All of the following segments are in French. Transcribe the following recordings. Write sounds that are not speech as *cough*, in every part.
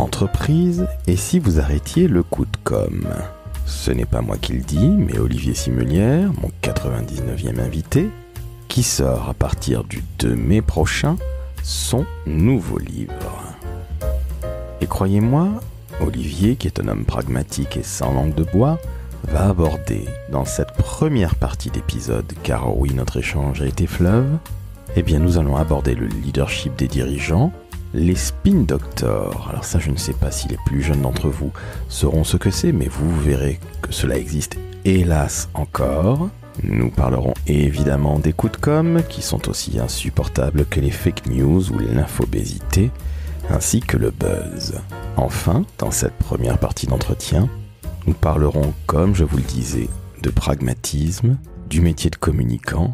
entreprise et si vous arrêtiez le coup de com Ce n'est pas moi qui le dis, mais Olivier Simulière, mon 99e invité, qui sort à partir du 2 mai prochain son nouveau livre. Et croyez-moi, Olivier, qui est un homme pragmatique et sans langue de bois, va aborder dans cette première partie d'épisode, car oui, notre échange a été fleuve, eh bien nous allons aborder le leadership des dirigeants, les Spin Doctors. Alors ça, je ne sais pas si les plus jeunes d'entre vous sauront ce que c'est, mais vous verrez que cela existe, hélas, encore. Nous parlerons évidemment des coups de com, qui sont aussi insupportables que les fake news ou l'infobésité, ainsi que le buzz. Enfin, dans cette première partie d'entretien, nous parlerons, comme je vous le disais, de pragmatisme, du métier de communicant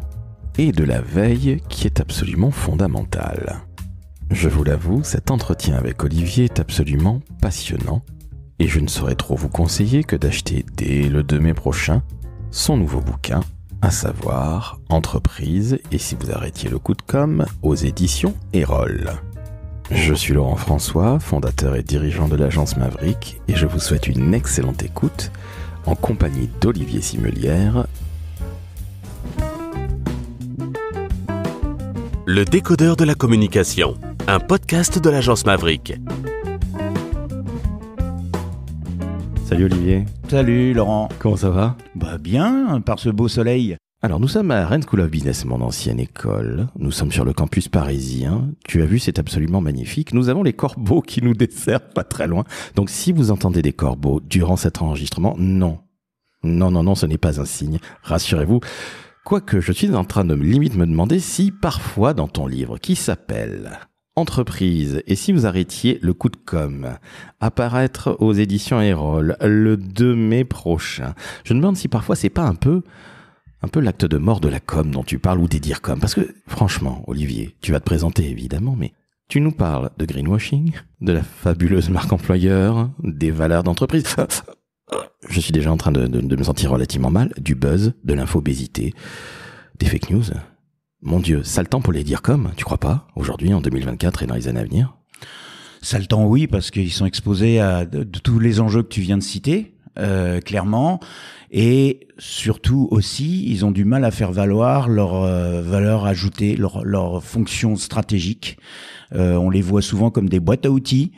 et de la veille qui est absolument fondamentale. Je vous l'avoue, cet entretien avec Olivier est absolument passionnant et je ne saurais trop vous conseiller que d'acheter dès le 2 mai prochain son nouveau bouquin, à savoir Entreprise et si vous arrêtiez le coup de com aux éditions Erol. Je suis Laurent François, fondateur et dirigeant de l'agence Maverick et je vous souhaite une excellente écoute en compagnie d'Olivier Simulière. Le décodeur de la communication un podcast de l'agence Maverick. Salut Olivier. Salut Laurent. Comment ça va Bah bien, par ce beau soleil. Alors nous sommes à Rennes School of Business, mon ancienne école. Nous sommes sur le campus parisien. Tu as vu, c'est absolument magnifique. Nous avons les corbeaux qui nous desservent pas très loin. Donc si vous entendez des corbeaux durant cet enregistrement, non. Non, non, non, ce n'est pas un signe. Rassurez-vous. Quoique je suis en train de limite me demander si parfois dans ton livre qui s'appelle entreprise. Et si vous arrêtiez le coup de com Apparaître aux éditions Erol le 2 mai prochain. Je me demande si parfois c'est pas un peu un peu l'acte de mort de la com dont tu parles ou des dire com parce que franchement Olivier, tu vas te présenter évidemment mais tu nous parles de greenwashing, de la fabuleuse marque employeur, des valeurs d'entreprise. *laughs* Je suis déjà en train de me sentir relativement mal, du buzz, de l'infobésité, des fake news. Mon Dieu, ça le temps pour les dire comme, tu crois pas Aujourd'hui, en 2024 et dans les années à venir Ça temps, oui, parce qu'ils sont exposés à tous les enjeux que tu viens de citer, euh, clairement. Et surtout aussi, ils ont du mal à faire valoir leur euh, valeur ajoutée, leur, leur fonction stratégique. Euh, on les voit souvent comme des boîtes à outils.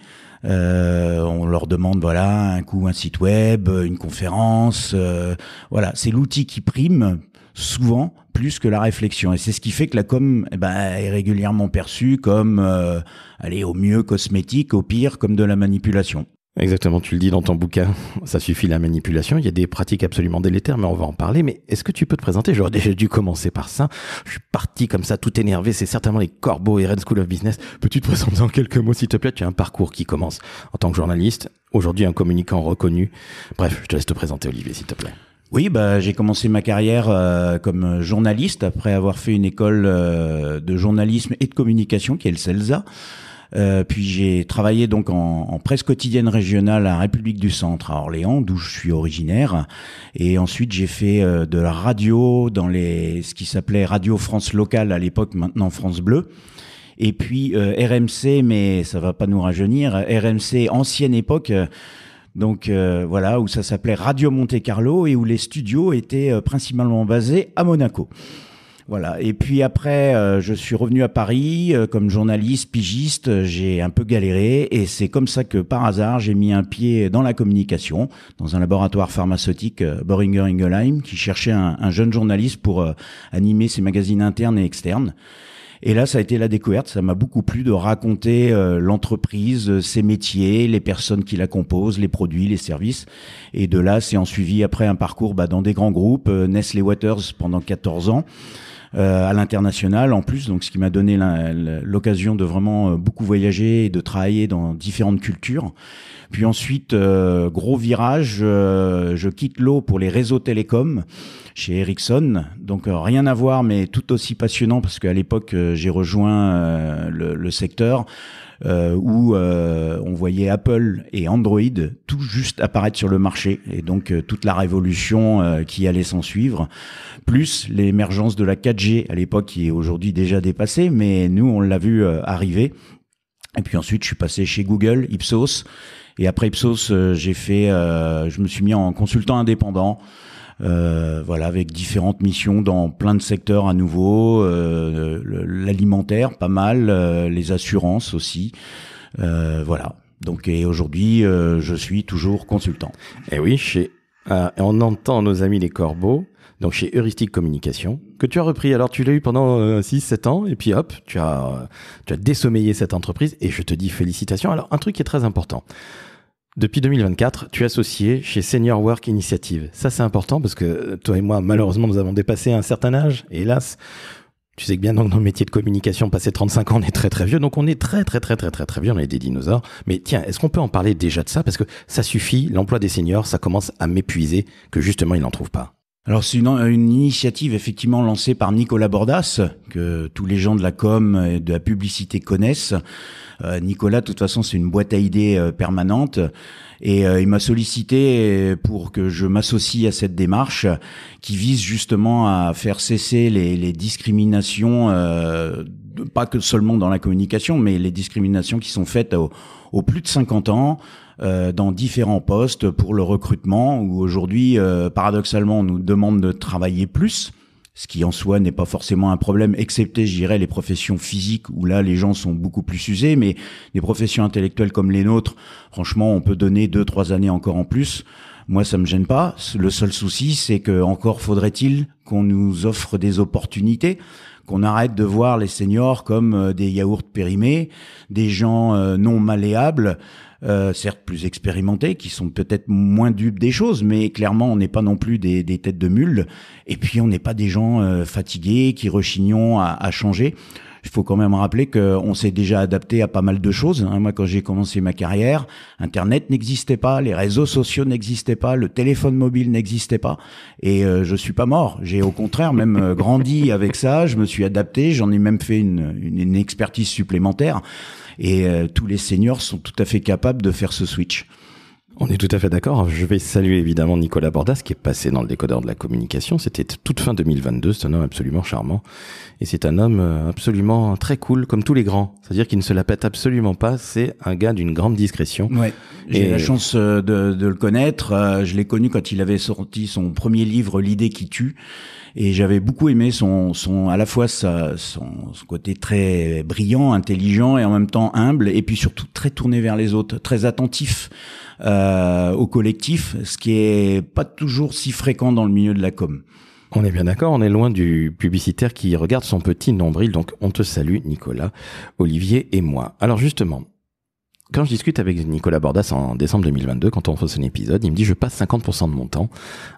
on leur demande voilà un coup un site web, une conférence, voilà c'est l'outil qui prime souvent plus que la réflexion. Et c'est ce qui fait que la com eh ben, est régulièrement perçue comme, euh, allez, au mieux cosmétique, au pire comme de la manipulation. Exactement, tu le dis dans ton bouquin, ça suffit la manipulation, il y a des pratiques absolument délétères, mais on va en parler. Mais est-ce que tu peux te présenter J'aurais déjà dû commencer par ça. Je suis parti comme ça, tout énervé, c'est certainement les corbeaux et Red School of Business. Peux-tu te présenter en quelques mots, s'il te plaît Tu as un parcours qui commence en tant que journaliste, aujourd'hui un communicant reconnu. Bref, je te laisse te présenter, Olivier, s'il te plaît. Oui, bah, j'ai commencé ma carrière euh, comme journaliste après avoir fait une école euh, de journalisme et de communication qui est le CELSA. Euh, puis j'ai travaillé donc en, presse quotidienne régionale à République du Centre à Orléans, d'où je suis originaire. Et ensuite j'ai fait de la radio dans les ce qui s'appelait Radio France locale à l'époque, maintenant France Bleu. Et puis RMC, mais ça va pas nous rajeunir. RMC ancienne époque donc euh, voilà, où ça s'appelait Radio Monte Carlo et où les studios étaient euh, principalement basés à Monaco. Voilà. Et puis après, euh, je suis revenu à Paris comme journaliste, pigiste. J'ai un peu galéré et c'est comme ça que par hasard, j'ai mis un pied dans la communication, dans un laboratoire pharmaceutique Boringer Ingelheim qui cherchait un jeune journaliste pour animer ses magazines internes et externes. Et là, ça a été la découverte. Ça m'a beaucoup plu de raconter euh, l'entreprise, euh, ses métiers, les personnes qui la composent, les produits, les services. Et de là, c'est en suivi après un parcours bah, dans des grands groupes, euh, Nestlé Waters pendant 14 ans. à l'international en plus, donc ce qui m'a donné l'occasion de vraiment beaucoup voyager et de travailler dans différentes cultures. Puis ensuite, euh, gros virage, euh, je quitte l'eau pour les réseaux télécoms chez Ericsson. Donc euh, rien à voir, mais tout aussi passionnant parce qu'à l'époque, j'ai rejoint le, le, secteur. où on voyait Apple et Android tout juste apparaître sur le marché et donc toute la révolution qui allait s'en suivre, plus l'émergence de la 4G à l'époque qui est aujourd'hui déjà dépassée, mais nous on l'a vu arriver. Et puis ensuite, je suis passé chez Google, Ipsos, et après Ipsos, euh, j'ai fait, euh, je me suis mis en consultant indépendant. Euh, voilà, avec différentes missions dans plein de secteurs à nouveau, l'alimentaire, pas mal, les assurances aussi, voilà. Donc et aujourd'hui, je suis toujours consultant. Et eh oui, chez, on entend nos amis les corbeaux. Donc chez Heuristique Communication, que tu as repris. Alors tu l'as eu pendant 6-7 ans, et puis hop, tu as, tu as désommeillé cette entreprise, et je te dis félicitations. Alors un truc qui est très important, depuis 2024, tu es associé chez Senior Work Initiative. Ça, c'est important parce que euh, toi et moi, malheureusement, nous avons dépassé un certain âge, hélas. Tu sais que bien dans nos métiers de communication, passé 35 ans, on est très très vieux. Donc on est très très très très très très vieux, on est des dinosaures. Mais tiens, est-ce qu'on peut en parler déjà de ça Parce que ça suffit, l'emploi des seniors, ça commence à m'épuiser que justement ils n'en trouvent pas. Alors c'est une, initiative effectivement lancée par Nicolas Bordas, que tous les gens de la com et de la publicité connaissent. Euh, Nicolas, de toute façon, c'est une boîte à idées euh, permanente. Et euh, il m'a sollicité pour que je m'associe à cette démarche qui vise justement à faire cesser les, discriminations, pas que seulement dans la communication, mais les discriminations qui sont faites au plus de 50 ans dans différents postes pour le recrutement, où aujourd'hui, paradoxalement, on nous demande de travailler plus ce qui en soi n'est pas forcément un problème, excepté, je dirais, les professions physiques où là les gens sont beaucoup plus usés, mais des professions intellectuelles comme les nôtres, franchement, on peut donner deux, trois années encore en plus. Moi, ça me gêne pas. Le seul souci, c'est que encore faudrait-il qu'on nous offre des opportunités, qu'on arrête de voir les seniors comme euh, des yaourts périmés, des gens euh, non malléables. Euh, certes plus expérimentés, qui sont peut-être moins dupes des choses, mais clairement on n'est pas non plus des, têtes de mule. Et puis on n'est pas des gens euh, fatigués qui rechignons à, changer il faut quand même rappeler qu'on s'est déjà adapté à pas mal de choses. Hein. Moi, quand j'ai commencé ma carrière, Internet n'existait pas, les réseaux sociaux n'existaient pas, le téléphone mobile n'existait pas. Et euh, je suis pas mort. J'ai au contraire même grandi avec ça. Je me suis adapté. J'en ai même fait une expertise supplémentaire. Et euh, tous les seniors sont tout à fait capables de faire ce switch. On est tout à fait d'accord. Je vais saluer évidemment Nicolas Bordas qui est passé dans le décodeur de la communication. C'était toute fin 2022. C'est un homme absolument charmant. Et c'est un homme euh, absolument très cool, comme tous les grands. C'est-à-dire qu'il ne se la pète absolument pas. C'est un gars d'une grande discrétion. Ouais. J'ai la chance euh, de, de, le connaître. Je l'ai connu quand il avait sorti son premier livre, L'idée qui tue et j'avais beaucoup aimé son, son à la fois son, côté très brillant, intelligent et en même temps humble, et puis surtout très tourné vers les autres, très attentif euh, au collectif, ce qui est pas toujours si fréquent dans le milieu de la com. On est bien d'accord, on est loin du publicitaire qui regarde son petit nombril, donc on te salue Nicolas, Olivier et moi. Alors justement, quand je discute avec Nicolas Bordas en décembre 2022, quand on fait son épisode, il me dit je passe 50% de mon temps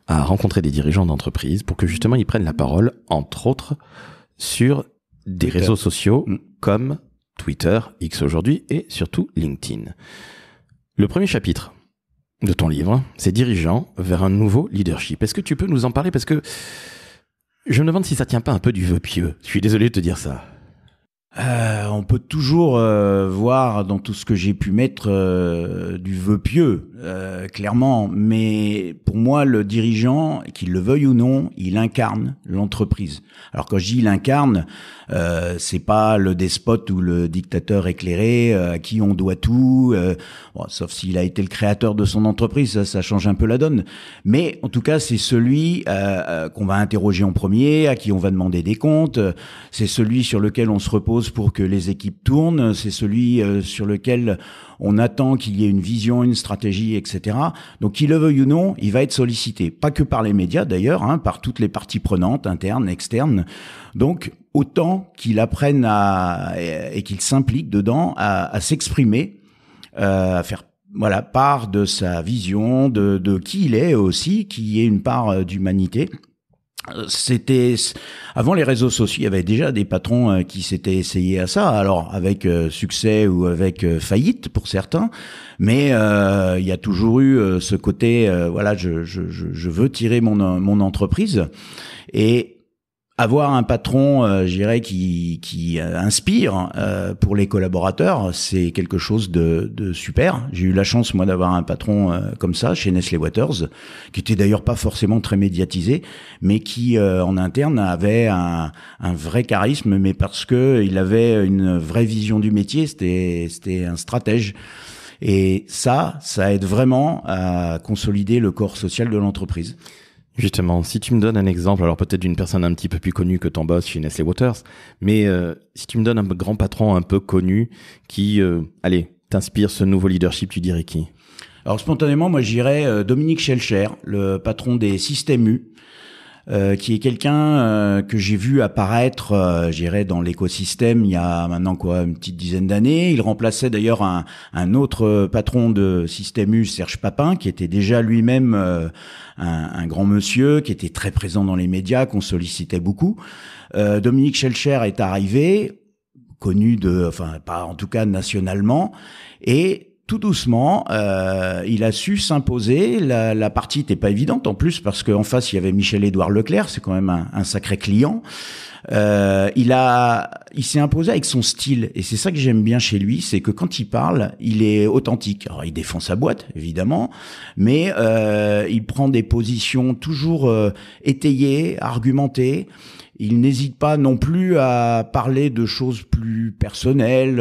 à rencontrer des dirigeants d'entreprise pour que justement ils prennent la parole, entre autres, sur des réseaux sociaux mm. comme Twitter, X aujourd'hui et surtout LinkedIn. Le premier chapitre de ton livre, c'est dirigeants vers un nouveau leadership. Est-ce que tu peux nous en parler Parce que je me demande si ça tient pas un peu du vœu pieux. Je suis désolé de te dire ça. Euh, on peut toujours euh, voir dans tout ce que j'ai pu mettre euh, du vœu pieux. Euh, clairement. Mais pour moi, le dirigeant, qu'il le veuille ou non, il incarne l'entreprise. Alors quand je dis il incarne, euh, c'est pas le despote ou le dictateur éclairé euh, à qui on doit tout, euh, sauf s'il a été le créateur de son entreprise, ça, ça, change un peu la donne. Mais en tout cas, c'est celui qu'on va interroger en premier, à qui on va demander des comptes. C'est celui sur lequel on se repose pour que les équipes tournent. C'est celui sur lequel on attend qu'il y ait une vision, une stratégie etc. Donc, qu'il le veuille ou non, il va être sollicité. Pas que par les médias d'ailleurs, hein, par toutes les parties prenantes, internes, externes. Donc, autant qu'il apprenne à, et qu'il s'implique dedans à, s'exprimer, euh, à faire voilà part de sa vision, de, de qui il est aussi, qui est une part euh, d'humanité c'était avant les réseaux sociaux, il y avait déjà des patrons euh, qui s'étaient essayés à ça, alors avec euh, succès ou avec euh, faillite pour certains, mais il y a toujours eu ce côté, voilà, je, je veux tirer mon, mon entreprise et avoir un patron, euh, je dirais, qui, qui euh, inspire euh, pour les collaborateurs, c'est quelque chose de, de super. J'ai eu la chance, moi, d'avoir un patron comme ça chez Nestlé Waters, qui était d'ailleurs pas forcément très médiatisé, mais qui, en interne, avait un, un, vrai charisme, mais parce que il avait une vraie vision du métier, c'était, c'était un stratège. Et ça, ça aide vraiment à consolider le corps social de l'entreprise. Justement, si tu me donnes un exemple, alors peut-être d'une personne un petit peu plus connue que ton boss chez Nestlé Waters, mais euh, si tu me donnes un grand patron un peu connu qui, euh, allez, t'inspire ce nouveau leadership, tu dirais qui Alors spontanément, moi j'irais euh, Dominique Schelcher, le patron des Systèmes U, euh, qui est quelqu'un euh, que j'ai vu apparaître, euh, dirais, dans l'écosystème il y a maintenant quoi une petite dizaine d'années. Il remplaçait d'ailleurs un, un, autre patron de Système U, Serge Papin, qui était déjà lui-même euh, un, un, grand monsieur, qui était très présent dans les médias, qu'on sollicitait beaucoup. Dominique Schelcher est arrivé, connu de, enfin pas en tout cas nationalement, et tout doucement, euh, il a su s'imposer. La, la, partie n'était pas évidente en plus parce qu'en face il y avait Michel-Édouard Leclerc, c'est quand même un, sacré client. Euh, il a, il s'est imposé avec son style et c'est ça que j'aime bien chez lui, c'est que quand il parle, il est authentique. Alors il défend sa boîte évidemment, mais euh, il prend des positions toujours étayées, argumentées. Il n'hésite pas non plus à parler de choses plus personnelles.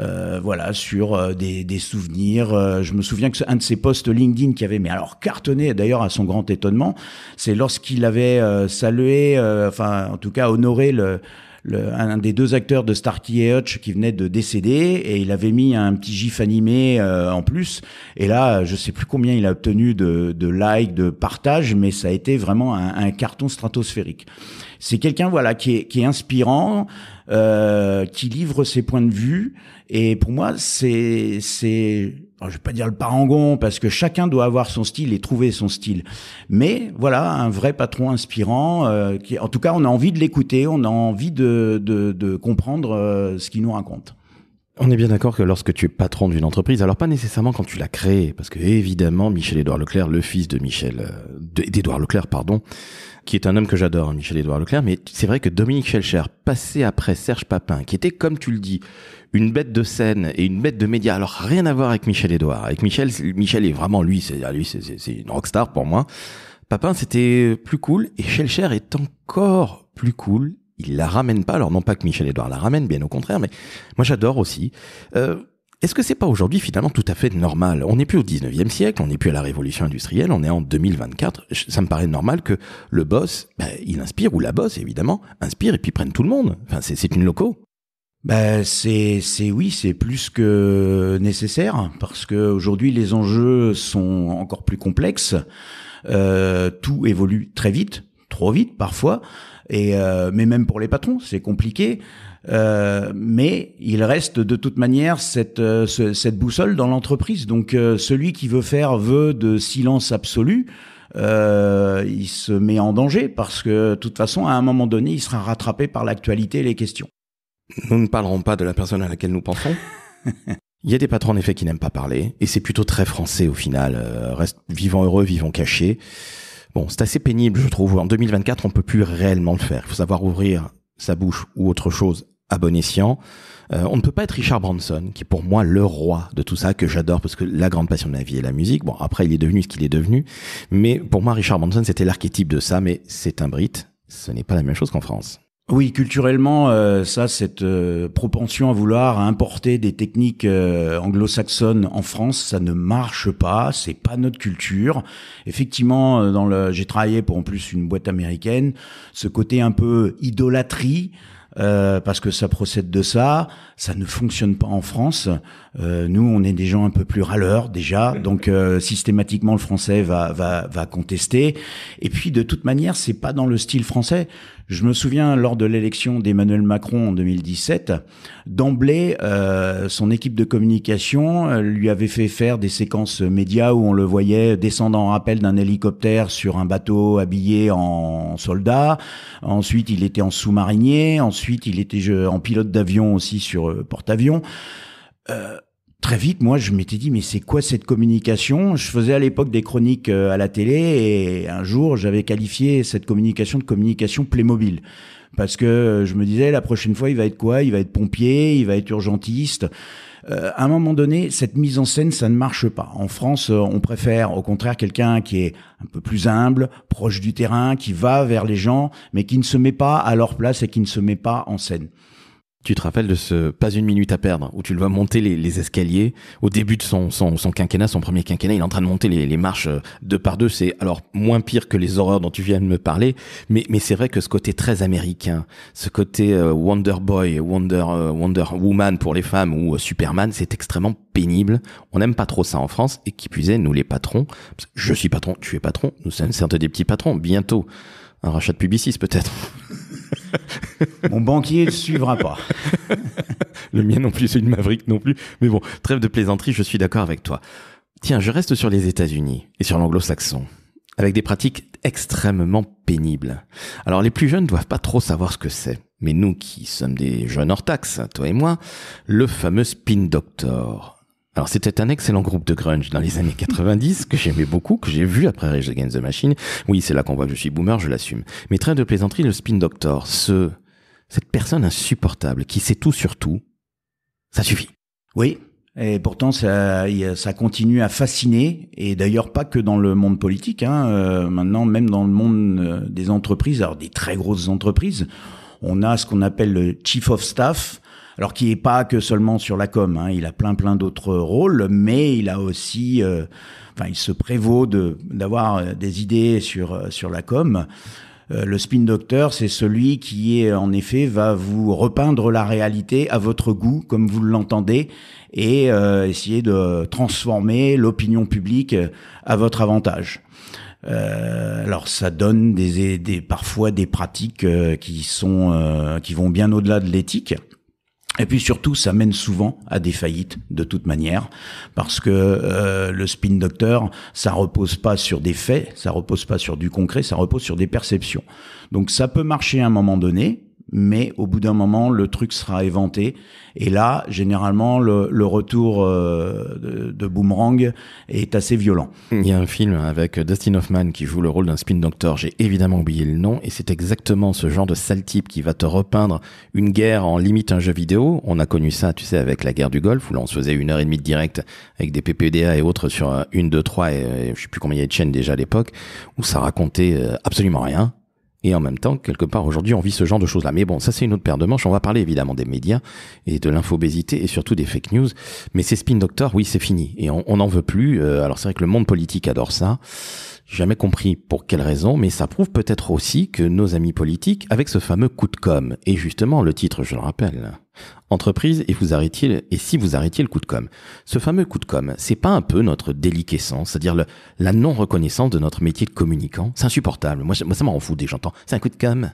Euh, voilà, sur euh, des, souvenirs. Euh, je me souviens que un de ses posts LinkedIn qui avait, mais alors cartonné d'ailleurs à son grand étonnement, c'est lorsqu'il avait salué, enfin en tout cas honoré le, un des deux acteurs de Starkey et Hutch qui venait de décéder et il avait mis un petit gif animé en plus et là je sais plus combien il a obtenu de, de likes de partages mais ça a été vraiment un, carton stratosphérique c'est quelqu'un voilà qui qui est inspirant euh, qui livre ses points de vue. Et pour moi, c'est c'est je vais pas dire le parangon parce que chacun doit avoir son style et trouver son style. Mais voilà, un vrai patron inspirant. Euh, qui, en tout cas, on a envie de l'écouter, on a envie de de, comprendre euh, ce qu'il nous raconte. On est bien d'accord que lorsque tu es patron d'une entreprise, alors pas nécessairement quand tu l'as créée, parce que évidemment Michel Édouard Leclerc, le fils de Michel d'Édouard Leclerc, pardon, qui est un homme que j'adore, Michel-Édouard Leclerc, mais c'est vrai que Dominique Schelcher, passé après Serge Papin, qui était, comme tu le dis, une bête de scène et une bête de médias, alors rien à voir avec Michel-Édouard. Avec Michel, Michel est vraiment lui, c'est ah, lui, c'est une rockstar pour moi. Papin, c'était plus cool, et Schelcher est encore plus cool. Il la ramène pas, alors non pas que Michel-Édouard la ramène, bien au contraire, mais moi j'adore aussi. Euh, est-ce que c'est pas aujourd'hui finalement tout à fait normal On n'est plus au 19e siècle, on n'est plus à la révolution industrielle, on est en 2024. Ça me paraît normal que le boss, ben, il inspire, ou la boss évidemment, inspire et puis prenne tout le monde. Enfin, c'est une loco. Ben, c'est oui, c'est plus que nécessaire parce que aujourd'hui les enjeux sont encore plus complexes. Euh, tout évolue très vite, trop vite parfois. Et euh, mais même pour les patrons, c'est compliqué. Euh, mais il reste de toute manière cette, euh, cette boussole dans l'entreprise. Donc euh, celui qui veut faire vœu de silence absolu, euh, il se met en danger parce que de toute façon, à un moment donné, il sera rattrapé par l'actualité et les questions. Nous ne parlerons pas de la personne à laquelle nous pensons. *laughs* Il y a des patrons en effet qui n'aiment pas parler, et c'est plutôt très français au final. reste vivant heureux, vivant caché. Bon, c'est assez pénible, je trouve. En 2024, on peut plus réellement le faire. Il faut savoir ouvrir sa bouche ou autre chose à bon escient. Euh, on ne peut pas être Richard Branson, qui est pour moi le roi de tout ça, que j'adore, parce que la grande passion de la vie est la musique. Bon, après, il est devenu ce qu'il est devenu. Mais pour moi, Richard Branson, c'était l'archétype de ça, mais c'est un Brit. Ce n'est pas la même chose qu'en France. Oui, culturellement, euh, ça, cette euh, propension à vouloir importer des techniques anglo-saxonnes en France, ça ne marche pas. C'est pas notre culture. Effectivement, dans le, j'ai travaillé pour en plus une boîte américaine. Ce côté un peu idolâtrie, euh, parce que ça procède de ça. Ça ne fonctionne pas en France. Euh, nous, on est des gens un peu plus râleurs déjà, donc euh, systématiquement le français va, va, va contester. Et puis de toute manière, c'est pas dans le style français. Je me souviens lors de l'élection d'Emmanuel Macron en 2017, d'emblée, euh, son équipe de communication euh, lui avait fait faire des séquences médias où on le voyait descendant en rappel d'un hélicoptère sur un bateau habillé en soldat. Ensuite, il était en sous-marinier. Ensuite il était en pilote d'avion aussi sur euh, porte-avions. Euh, très vite, moi, je m'étais dit, mais c'est quoi cette communication Je faisais à l'époque des chroniques euh, à la télé et un jour, j'avais qualifié cette communication de communication Playmobil. Parce que je me disais, la prochaine fois, il va être quoi Il va être pompier, il va être urgentiste. Euh, à un moment donné, cette mise en scène, ça ne marche pas. En France, euh, on préfère au contraire quelqu'un qui est un peu plus humble, proche du terrain, qui va vers les gens, mais qui ne se met pas à leur place et qui ne se met pas en scène. Tu te rappelles de ce Pas une minute à perdre, où tu le vois monter les, escaliers. Au début de son, son, quinquennat, son premier quinquennat, il est en train de monter les, marches euh, deux par deux. C'est alors moins pire que les horreurs dont tu viens de me parler, mais, c'est vrai que ce côté très américain, ce côté euh, Wonder Boy, euh, Wonder, Woman pour les femmes ou Superman, c'est extrêmement pénible. On n'aime pas trop ça en France, et qui puisait, nous les patrons, je suis patron, tu es patron, nous sommes certes des petits patrons, bientôt un rachat de Publicis peut-être. *laughs* *laughs* Mon banquier ne suivra pas. *laughs* le mien non plus, c'est une Maverick non plus. Mais bon, trêve de plaisanterie, je suis d'accord avec toi. Tiens, je reste sur les États-Unis et sur l'anglo-saxon, avec des pratiques extrêmement pénibles. Alors les plus jeunes ne doivent pas trop savoir ce que c'est. Mais nous qui sommes des jeunes hors taxe, toi et moi, le fameux spin doctor, alors c'était un excellent groupe de grunge dans les années 90 que j'aimais beaucoup, que j'ai vu après Rage Against the Machine. Oui, c'est là qu'on voit que je suis boomer, je l'assume. Mais train de plaisanterie, le Spin Doctor, ce cette personne insupportable qui sait tout sur tout, ça suffit. Oui, et pourtant, ça, ça continue à fasciner, et d'ailleurs pas que dans le monde politique. Hein, euh, maintenant, même dans le monde euh, des entreprises, alors des très grosses entreprises, on a ce qu'on appelle le chief of staff, alors qui n'est pas que seulement sur la com. Hein. il a plein plein d'autres rôles, mais il a aussi, euh, enfin, il se prévaut de d'avoir euh, des idées sur euh, sur la com. le spin doctor, c'est celui qui est en effet va vous repeindre la réalité à votre goût, comme vous l'entendez, et essayer de transformer l'opinion publique à votre avantage. alors ça donne des, des, parfois des pratiques qui sont qui vont bien au-delà de l'éthique. Et puis surtout, ça mène souvent à des faillites de toute manière, parce que euh, le spin doctor, ça repose pas sur des faits, ça repose pas sur du concret, ça repose sur des perceptions. Donc ça peut marcher à un moment donné, mais au bout d'un moment, le truc sera éventé. Et là, généralement, le, retour euh, de, boomerang est assez violent. Il y a un film avec Dustin Hoffman qui joue le rôle d'un spin doctor. J'ai évidemment oublié le nom, et c'est exactement ce genre de sale type qui va te repeindre une guerre en limite un jeu vidéo. On a connu ça, tu sais, avec la guerre du Golfe, où on se faisait une heure et demie de direct avec des PPDA et autres sur une, deux, trois, et, et je sais plus combien il y a de chaînes déjà à l'époque, où ça racontait euh, absolument rien et en même temps, quelque part, aujourd'hui, on vit ce genre de choses-là. Mais bon, ça, c'est une autre paire de manches. On va parler évidemment des médias et de l'infobésité et surtout des fake news. Mais ces spin doctors, oui, c'est fini. Et on n'en veut plus. Euh, alors, c'est vrai que le monde politique adore ça. Jamais compris pour quelle raison, mais ça prouve peut-être aussi que nos amis politiques, avec ce fameux coup de com, et justement, le titre, je le rappelle, entreprise et vous arrêtiez et si vous arrêtiez le coup de com. Ce fameux coup de com, c'est pas un peu notre déliquescence, c'est-à-dire la non reconnaissance de notre métier de communicant. C'est insupportable. Moi, ça m'en fout dès j'entends. C'est un coup de com.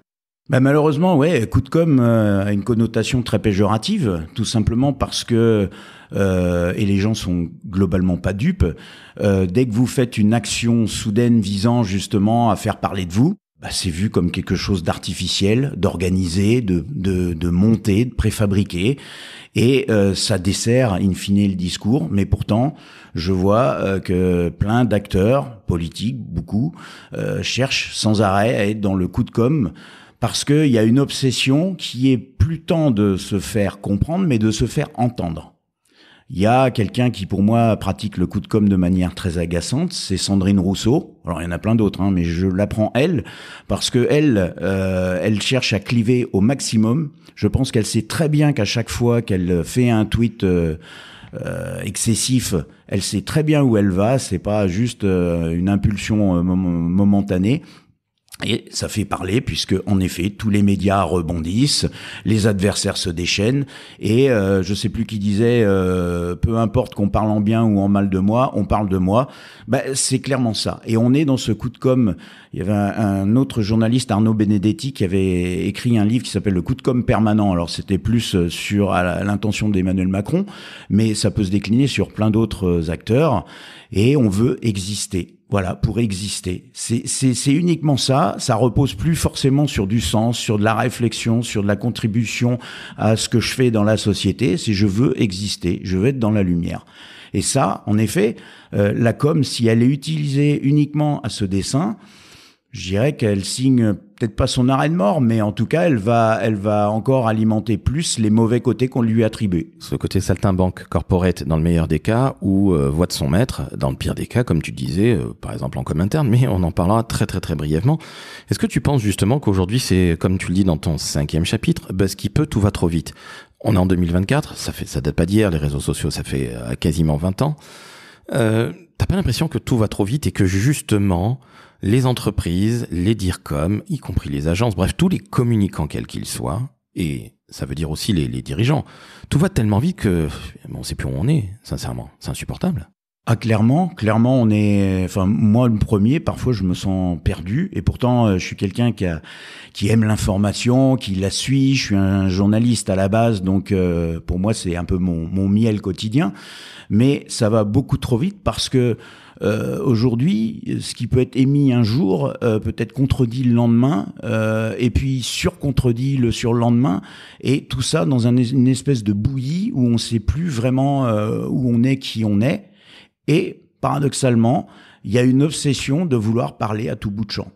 Bah malheureusement, ouais, coup de com euh, a une connotation très péjorative, tout simplement parce que euh, et les gens sont globalement pas dupes. Euh, dès que vous faites une action soudaine visant justement à faire parler de vous, bah, c'est vu comme quelque chose d'artificiel, d'organisé, de, de, de, monté, de préfabriqué. Et euh, ça dessert in fine le discours, mais pourtant, je vois euh, que plein d'acteurs, politiques, beaucoup, euh, cherchent sans arrêt à être dans le coup de com', parce qu'il y a une obsession qui est plus tant de se faire comprendre, mais de se faire entendre. Il y a quelqu'un qui, pour moi, pratique le coup de com de manière très agaçante, c'est Sandrine Rousseau. Alors, il y en a plein d'autres, hein, mais je la prends elle, parce que elle, euh, elle cherche à cliver au maximum. Je pense qu'elle sait très bien qu'à chaque fois qu'elle fait un tweet euh, euh, excessif, elle sait très bien où elle va. C'est pas juste une impulsion momentanée. Et ça fait parler puisque, en effet, tous les médias rebondissent, les adversaires se déchaînent. Et je euh, je sais plus qui disait, euh, peu importe qu'on parle en bien ou en mal de moi, on parle de moi. Bah, c'est clairement ça. Et on est dans ce coup de com. Il y avait un, un autre journaliste, Arnaud Benedetti, qui avait écrit un livre qui s'appelle Le coup de com permanent. Alors c'était plus euh, sur l'intention d'Emmanuel Macron, mais ça peut se décliner sur plein d'autres acteurs. Et on veut exister voilà, pour exister. C'est uniquement ça. Ça repose plus forcément sur du sens, sur de la réflexion, sur de la contribution à ce que je fais dans la société. C'est je veux exister, je veux être dans la lumière. Et ça, en effet, euh, la com, si elle est utilisée uniquement à ce dessin, je dirais qu'elle signe peut-être pas son arrêt de mort, mais en tout cas, elle va, elle va encore alimenter plus les mauvais côtés qu'on lui attribue. Ce côté saltimbanque corporate dans le meilleur des cas, ou euh, voix de son maître dans le pire des cas, comme tu disais, euh, par exemple en commun interne, mais on en parlera très très très brièvement. Est-ce que tu penses justement qu'aujourd'hui, c'est, comme tu le dis dans ton cinquième chapitre, bah, ce qui peut, tout va trop vite. On est en 2024, ça fait, ça date pas d'hier, les réseaux sociaux, ça fait euh, quasiment 20 ans. T'as pas l'impression que tout va trop vite et que justement, les entreprises, les DIRCOM, y compris les agences, bref, tous les communicants quels qu'ils soient, et ça veut dire aussi les, dirigeants, tout va tellement vite que on ne sait plus où on est, sincèrement, c'est insupportable. Ah clairement, clairement on est, enfin moi le premier, parfois je me sens perdu et pourtant euh, je suis quelqu'un qui aime l'information, qui la suit, je suis un journaliste à la base donc euh, pour moi c'est un peu mon, mon miel quotidien, mais ça va beaucoup trop vite parce que euh, aujourd'hui, ce qui peut être émis un jour euh, peut être contredit le lendemain, euh, et puis surcontredit le surlendemain, et tout ça dans une espèce de bouillie où on ne sait plus vraiment où on est, qui on est, et paradoxalement, il y a une obsession de vouloir parler à tout bout de champ.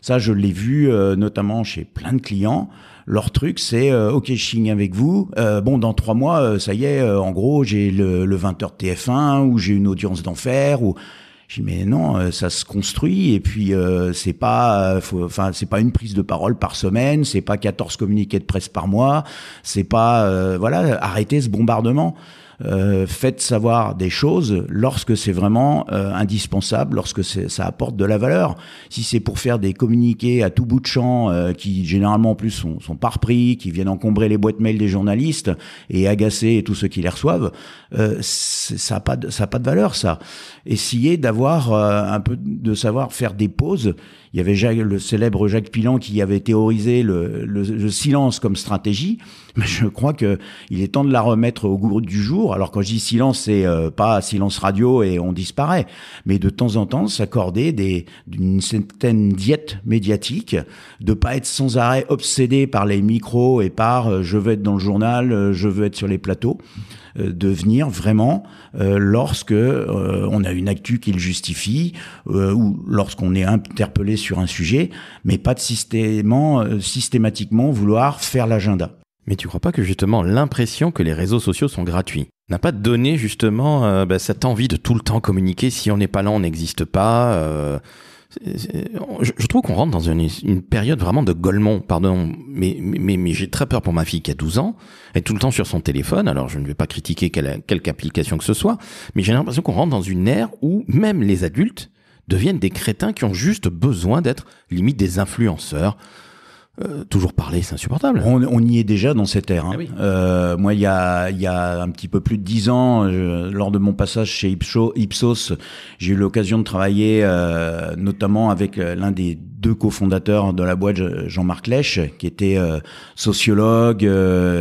Ça, je l'ai vu notamment chez plein de clients. Leur truc, c'est euh, OK, je signe avec vous. bon, dans trois mois, ça y est, en gros, j'ai le, le 20h TF1 ou j'ai une audience d'enfer ou j'ai mais non, euh, ça se construit et puis euh, c'est pas, euh, enfin c'est pas une prise de parole par semaine, c'est pas 14 communiqués de presse par mois, c'est pas, voilà, arrêtez ce bombardement. Euh, faites savoir des choses lorsque c'est vraiment euh, indispensable, lorsque ça apporte de la valeur. Si c'est pour faire des communiqués à tout bout de champ, euh, qui généralement en plus sont, sont par pris, qui viennent encombrer les boîtes mail des journalistes et agacer tous ceux qui les reçoivent, ça n'a pas, ça a pas de valeur ça. Essayez d'avoir un peu de savoir faire des pauses il y avait déjà le célèbre Jacques Pilan qui avait théorisé le, silence comme stratégie. *laughs* Mais je crois que il est temps de la remettre au goût du jour. Alors quand je dis silence, c'est euh, pas silence radio et on disparaît, mais de temps en temps s'accorder d'une certaine diète médiatique, de pas être sans arrêt obsédé par les micros et par euh, je veux être dans le journal, euh, je veux être sur les plateaux. Euh, de venir vraiment euh, lorsque euh, on a une actu qui le justifie ou lorsqu'on est interpellé sur un sujet, mais pas de systématiquement vouloir faire l'agenda. Mais tu crois pas que justement l'impression que les réseaux sociaux sont gratuits n'a pas donné justement bah, cette envie de tout le temps communiquer si on n'est pas là on n'existe pas je trouve qu'on rentre dans une, période vraiment de golemont, pardon, mais, mais, mais j'ai très peur pour ma fille qui a 12 ans, elle est tout le temps sur son téléphone, alors je ne vais pas critiquer quelle, quelque application que ce soit, mais j'ai l'impression qu'on rentre dans une ère où même les adultes deviennent des crétins qui ont juste besoin d'être limite des influenceurs, euh, toujours parler, c'est insupportable. On, y est déjà dans cette ère. Hein. Ah euh, moi, il y a, y a un petit peu plus de dix ans, lors de mon passage chez Ipsos, j'ai eu l'occasion de travailler euh, notamment avec l'un des deux cofondateurs de la boîte, Jean-Marc Lèche, qui était sociologue,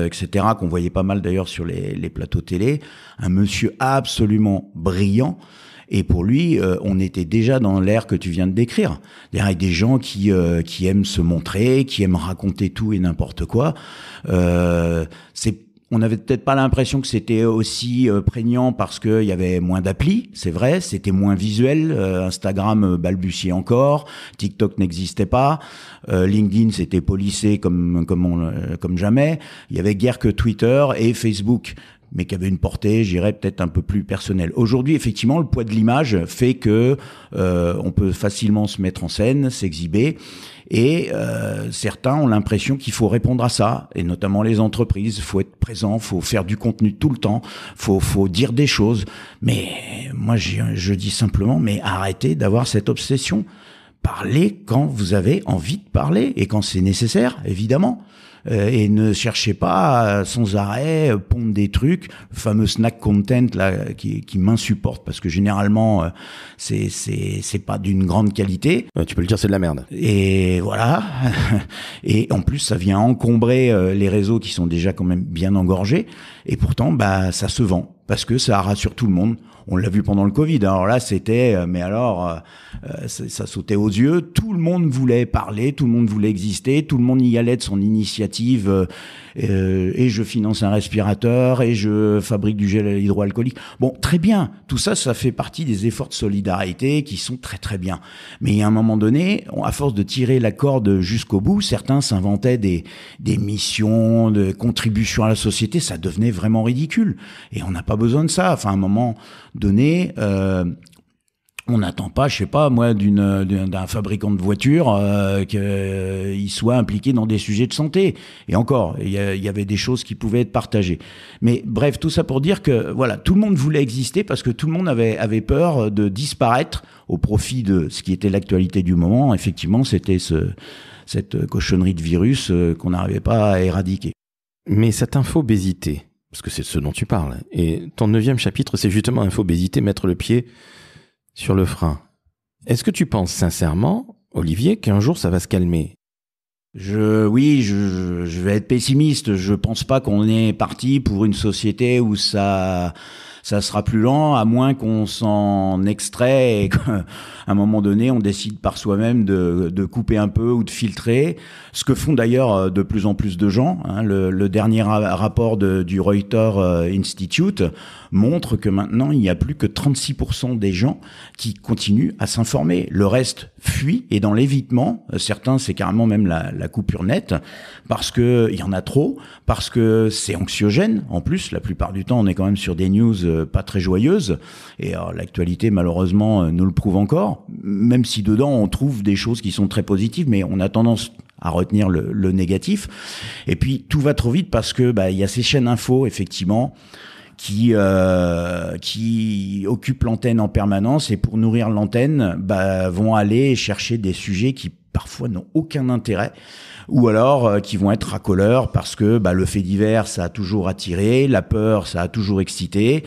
etc., qu'on voyait pas mal d'ailleurs sur les, les plateaux télé. Un monsieur absolument brillant. Et pour lui, euh, on était déjà dans l'ère que tu viens de décrire. a des gens euh, qui, aiment se montrer, qui aiment raconter tout et n'importe quoi. Euh, on n'avait peut-être pas l'impression que c'était aussi prégnant parce qu'il y avait moins d'applis, c'est vrai, c'était moins visuel, Instagram balbutiait encore, TikTok n'existait pas, LinkedIn s'était policé comme comme jamais, il y avait guère que Twitter et Facebook mais qui avait une portée, j'irais peut-être un peu plus personnelle. Aujourd'hui, effectivement, le poids de l'image fait que euh, on peut facilement se mettre en scène, s'exhiber, et euh, certains ont l'impression qu'il faut répondre à ça, et notamment les entreprises. Faut être présent, faut faire du contenu tout le temps, faut faut dire des choses. Mais moi, je, je dis simplement, mais arrêtez d'avoir cette obsession. Parlez quand vous avez envie de parler et quand c'est nécessaire, évidemment. Euh, et ne cherchez pas sans arrêt euh, pondre des trucs, fameux snack content là qui, qui m'insupporte parce que généralement euh, c'est c'est c'est pas d'une grande qualité. tu peux le dire, c'est de la merde. Et voilà. *laughs* et en plus, ça vient encombrer les réseaux qui sont déjà quand même bien engorgés. Et pourtant, bah ça se vend parce que ça rassure tout le monde on l'a vu pendant le Covid. Hein. Alors là, c'était, euh, mais alors, euh, euh, ça sautait aux yeux. Tout le monde voulait parler, tout le monde voulait exister, tout le monde y allait de son initiative. Euh, et je finance un respirateur, et je fabrique du gel hydroalcoolique. Bon, très bien, tout ça, ça fait partie des efforts de solidarité qui sont très très bien. Mais à un moment donné, à force de tirer la corde jusqu'au bout, certains s'inventaient des, des missions, de contribution à la société, ça devenait vraiment ridicule. Et on n'a pas besoin de ça. Enfin, à un moment donné, euh, on n'attend pas, je sais pas, moi, d'un fabricant de voitures euh, qu'il euh, soit impliqué dans des sujets de santé. Et encore, il y, avait des choses qui pouvaient être partagées. Mais bref, tout ça pour dire que voilà, tout le monde voulait exister parce que tout le monde avait, avait peur de disparaître au profit de ce qui était l'actualité du moment. Effectivement, c'était cette cochonnerie de virus euh, qu'on n'arrivait pas à éradiquer. Mais cette infobésité, parce que c'est ce dont tu parles, et ton neuvième chapitre, c'est justement infobésité, mettre le pied sur le frein. Est-ce que tu penses sincèrement, Olivier, qu'un jour ça va se calmer je, oui, je, vais être pessimiste. Je pense pas qu'on est parti pour une société où ça ça sera plus lent, à moins qu'on s'en extrait et qu'à un moment donné, on décide par soi-même de, de, couper un peu ou de filtrer. Ce que font d'ailleurs euh, de plus en plus de gens. Hein. Le, dernier rapport de, du Reuters euh, Institute montre que maintenant, il n'y a plus que 36% des gens qui continuent à s'informer. Le reste fuit et dans l'évitement, euh, certains, c'est carrément même la, la, coupure nette, parce que il y en a trop, parce que c'est anxiogène. En plus, la plupart du temps, on est quand même sur des news pas très joyeuse. Et l'actualité, malheureusement, euh, nous le prouve encore, même si dedans, on trouve des choses qui sont très positives, mais on a tendance à retenir le, négatif. Et puis, tout va trop vite parce que bah, y a ces chaînes info, effectivement, qui euh, qui occupent l'antenne en permanence et pour nourrir l'antenne, bah, vont aller chercher des sujets qui parfois n'ont aucun intérêt, ou alors euh, qui vont être racoleurs parce que bah, le fait divers, ça a toujours attiré, la peur, ça a toujours excité.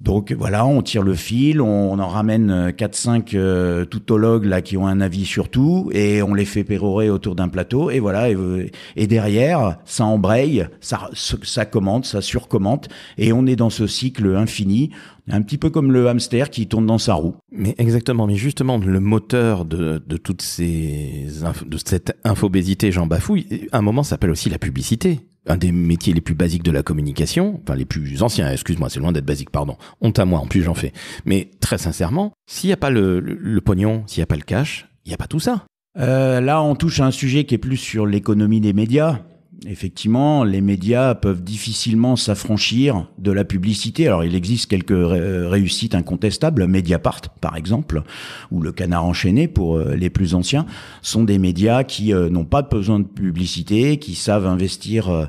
Donc voilà, on tire le fil, on, en ramène 4-5 euh, euh, toutologues là, qui ont un avis sur tout, et on les fait pérorer autour d'un plateau, et voilà, et, derrière, ça embraye, ça, ça commente, ça surcommente, et on est dans ce cycle infini un petit peu comme le hamster qui tourne dans sa roue. Mais exactement, mais justement, le moteur de, de toutes ces de cette infobésité, j'en bafouille, à un moment s'appelle aussi la publicité. Un des métiers les plus basiques de la communication, enfin les plus anciens, excuse-moi, c'est loin d'être basique, pardon. Honte à moi, en plus j'en fais. Mais très sincèrement, s'il n'y a pas le, le, pognon, s'il n'y a pas le cash, il n'y a pas tout ça. Euh, là, on touche à un sujet qui est plus sur l'économie des médias, effectivement, les médias peuvent difficilement s'affranchir de la publicité. Alors, il existe quelques euh, réussites incontestables. Mediapart, par exemple, ou le Canard enchaîné pour euh, les plus anciens, sont des médias qui euh, n'ont pas besoin de publicité, qui savent investir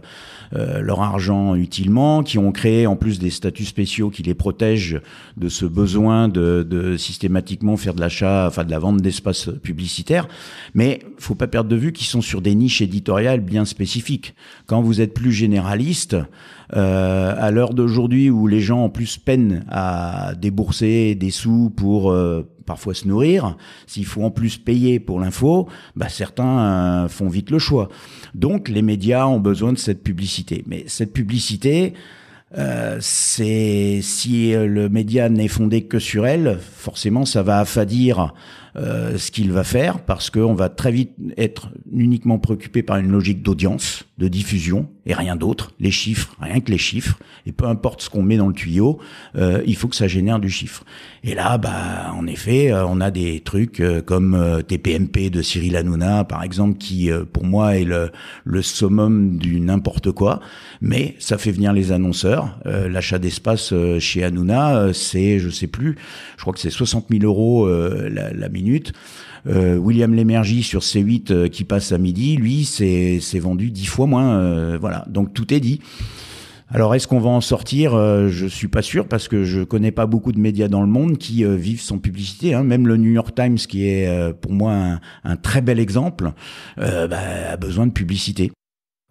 euh, leur argent utilement, qui ont créé en plus des statuts spéciaux qui les protègent de ce besoin de, de systématiquement faire de l'achat, enfin de la vente d'espace publicitaire. Mais faut pas perdre de vue qu'ils sont sur des niches éditoriales bien spécifiques. Quand vous êtes plus généraliste, euh, à l'heure d'aujourd'hui où les gens en plus peinent à débourser des sous pour euh, parfois se nourrir, s'il faut en plus payer pour l'info, bah certains euh, font vite le choix. Donc les médias ont besoin de cette publicité. Mais cette publicité, euh, c'est si le média n'est fondé que sur elle, forcément ça va affadir euh, ce qu'il va faire parce qu'on va très vite être uniquement préoccupé par une logique d'audience, de diffusion et rien d'autre. Les chiffres, rien que les chiffres. Et peu importe ce qu'on met dans le tuyau, euh, il faut que ça génère du chiffre. Et là, bah, en effet, euh, on a des trucs comme TPMP de Cyril Hanouna, par exemple, qui pour moi est le, le summum du n'importe quoi. Mais ça fait venir les annonceurs. L'achat d'espace chez Hanouna, c'est, je sais plus, je crois que c'est 60 000 euros la, la euh, William Lémergie sur C8 euh, qui passe à midi, lui, c'est vendu dix fois moins. Euh, voilà, donc tout est dit. Alors est-ce qu'on va en sortir Je suis pas sûr parce que je connais pas beaucoup de médias dans le monde qui vivent sans publicité. Hein. Même le New York Times, qui est pour moi un, très bel exemple, bah, a besoin de publicité.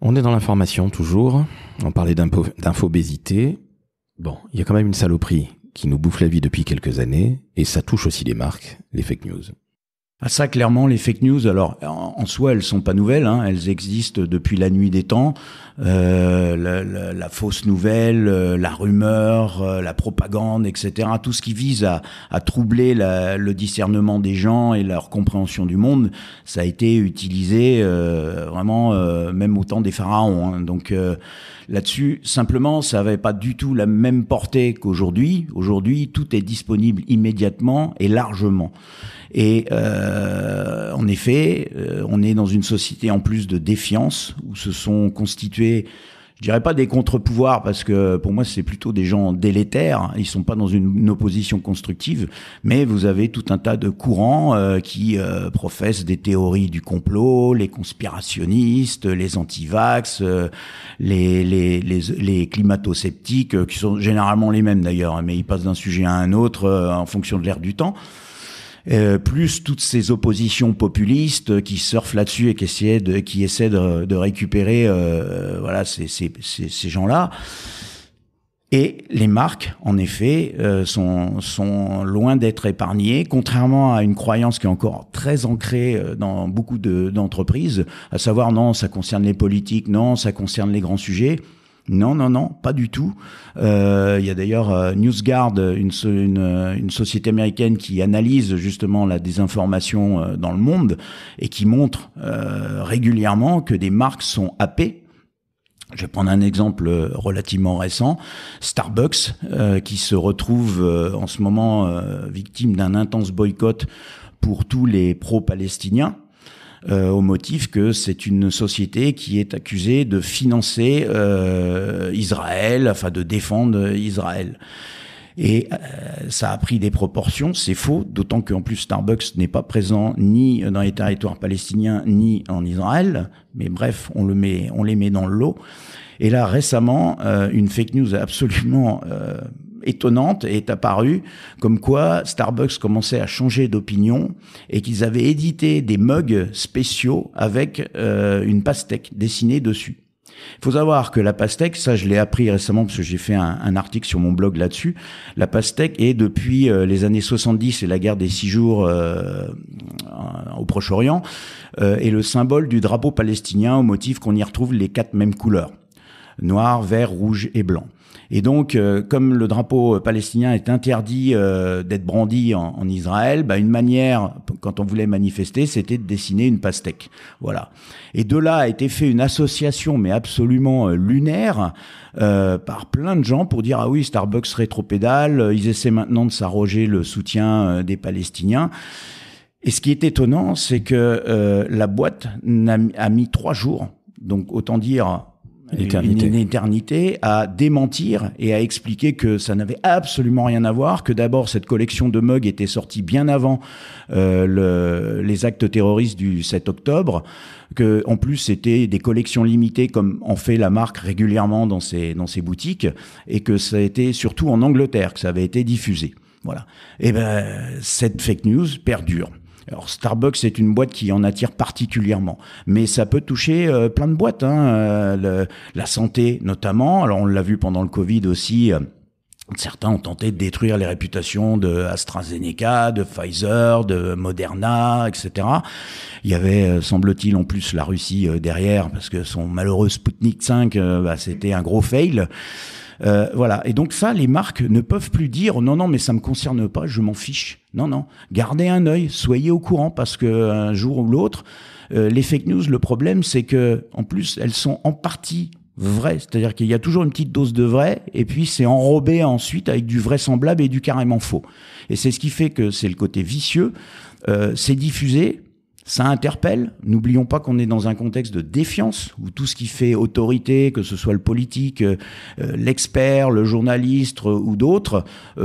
On est dans l'information toujours. On parlait d'infobésité. Bon, il y a quand même une saloperie qui nous bouffe la vie depuis quelques années, et ça touche aussi les marques, les fake news. Ah, ça, clairement, les fake news, alors en, soi, elles sont pas nouvelles, hein, elles existent depuis la nuit des temps. Euh, la, la, fausse nouvelle, euh, la rumeur, euh, la propagande, etc. Tout ce qui vise à, à troubler le discernement des gens et leur compréhension du monde, ça a été utilisé euh, vraiment même au temps des pharaons. Hein. Donc là-dessus, simplement, ça n'avait pas du tout la même portée qu'aujourd'hui. Aujourd'hui, tout est disponible immédiatement et largement. Et euh, en effet, euh, on est dans une société en plus de défiance où se sont constitués je dirais pas des contre-pouvoirs parce que pour moi c'est plutôt des gens délétères. Ils sont pas dans une, opposition constructive, mais vous avez tout un tas de courants euh, qui euh, professent des théories du complot, les conspirationnistes, les antivax, euh, les, les, les, les climato-sceptiques, qui sont généralement les mêmes d'ailleurs, hein, mais ils passent d'un sujet à un autre en fonction de l'ère du temps. Euh, plus toutes ces oppositions populistes qui surfent là-dessus et qui essaient de, qui essaient de, récupérer euh, euh, voilà ces, gens-là. Et les marques, en effet, sont, loin d'être épargnées, contrairement à une croyance qui est encore très ancrée dans beaucoup d'entreprises, à savoir non, ça concerne les politiques, non, ça concerne les grands sujets. Non, non, non, pas du tout. Euh, il y a d'ailleurs euh, NewsGuard, euh, une, société américaine qui analyse justement la désinformation dans le monde et qui montre régulièrement que des marques sont happées je vais prendre un exemple relativement récent, Starbucks, qui se retrouve en ce moment victime d'un intense boycott pour tous les pro-palestiniens. Euh, au motif que c'est une société qui est accusée de financer euh, Israël, enfin de défendre Israël. Et euh, ça a pris des proportions, c'est faux, d'autant qu'en plus Starbucks n'est pas présent ni dans les territoires palestiniens ni en Israël. Mais bref, on, le met, on les met dans l'eau Et là, récemment, une fake news absolument étonnante est apparue, comme quoi Starbucks commençait à changer d'opinion et qu'ils avaient édité des mugs spéciaux avec euh, une pastèque dessinée dessus. Il faut savoir que la pastèque, ça je l'ai appris récemment parce que j'ai fait un, article sur mon blog là-dessus, la pastèque est depuis euh, les années 70 et la guerre des six jours euh, au Proche-Orient, est le symbole du drapeau palestinien au motif qu'on y retrouve les quatre mêmes couleurs, noir, vert, rouge et blanc. Et donc, euh, comme le drapeau euh, palestinien est interdit euh, d'être brandi en, Israël, bah, une manière, quand on voulait manifester, c'était de dessiner une pastèque. Voilà. Et de là a été fait une association, mais absolument lunaire, par plein de gens pour dire ah oui, Starbucks rétropédale, ils essaient maintenant de s'arroger le soutien des Palestiniens. Et ce qui est étonnant, c'est que la boîte a mis trois jours donc autant dire éternité. une éternité à démentir et à expliquer que ça n'avait absolument rien à voir, que d'abord cette collection de mugs était sortie bien avant euh, le, les actes terroristes du 7 octobre, que en plus c'était des collections limitées comme en fait la marque régulièrement dans ses, dans ses boutiques, et que ça a été surtout en Angleterre que ça avait été diffusé. Voilà. Et eh ben cette fake news perdure. Alors Starbucks c'est une boîte qui en attire particulièrement, mais ça peut toucher euh, plein de boîtes, hein, euh, la santé notamment. Alors on l'a vu pendant le Covid aussi. Euh, certains ont tenté de détruire les réputations de AstraZeneca, de Pfizer, de Moderna, etc. Il y avait, semble-t-il, en plus la Russie derrière, parce que son malheureux Sputnik 5, bah, c'était un gros fail. Euh, voilà. Et donc ça, les marques ne peuvent plus dire non, non, mais ça me concerne pas, je m'en fiche. Non, non. Gardez un œil, soyez au courant parce que euh, un jour ou l'autre, euh, les fake news, le problème, c'est que en plus, elles sont en partie vraies. C'est-à-dire qu'il y a toujours une petite dose de vrai et puis c'est enrobé ensuite avec du vraisemblable et du carrément faux. Et c'est ce qui fait que c'est le côté vicieux. c'est diffusé ça interpelle. N'oublions pas qu'on est dans un contexte de défiance où tout ce qui fait autorité, que ce soit le politique, euh, euh, l'expert, le journaliste euh, ou d'autres,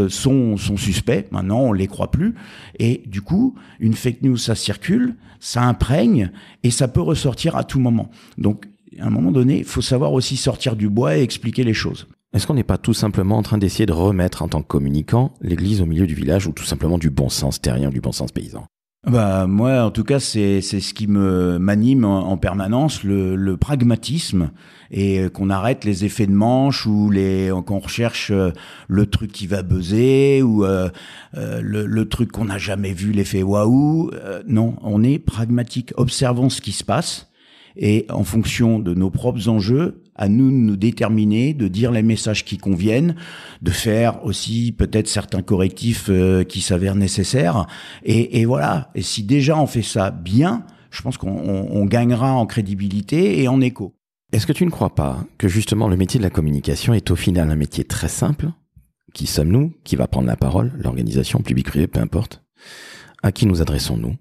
sont, suspects. Maintenant, on les croit plus. Et du coup, une fake news, ça circule, ça imprègne et ça peut ressortir à tout moment. Donc, à un moment donné, il faut savoir aussi sortir du bois et expliquer les choses. Est-ce qu'on n'est pas tout simplement en train d'essayer de remettre en tant que communicant l'église au milieu du village ou tout simplement du bon sens terrien, du bon sens paysan bah, moi, en tout cas, c'est ce qui me m'anime en, permanence, le, pragmatisme, et qu'on arrête les effets de manche ou les qu'on recherche euh, le truc qui va buzzer ou euh, euh, le, le, truc qu'on n'a jamais vu, l'effet waouh. Non, on est pragmatique, observons ce qui se passe et en fonction de nos propres enjeux, à nous de nous déterminer, de dire les messages qui conviennent, de faire aussi peut-être certains correctifs euh, qui s'avèrent nécessaires. Et, voilà, et si déjà on fait ça bien, je pense qu'on gagnera en crédibilité et en écho. Est-ce que tu ne crois pas que justement le métier de la communication est au final un métier très simple Qui sommes-nous Qui va prendre la parole L'organisation, public, privé, peu importe. À qui nous adressons-nous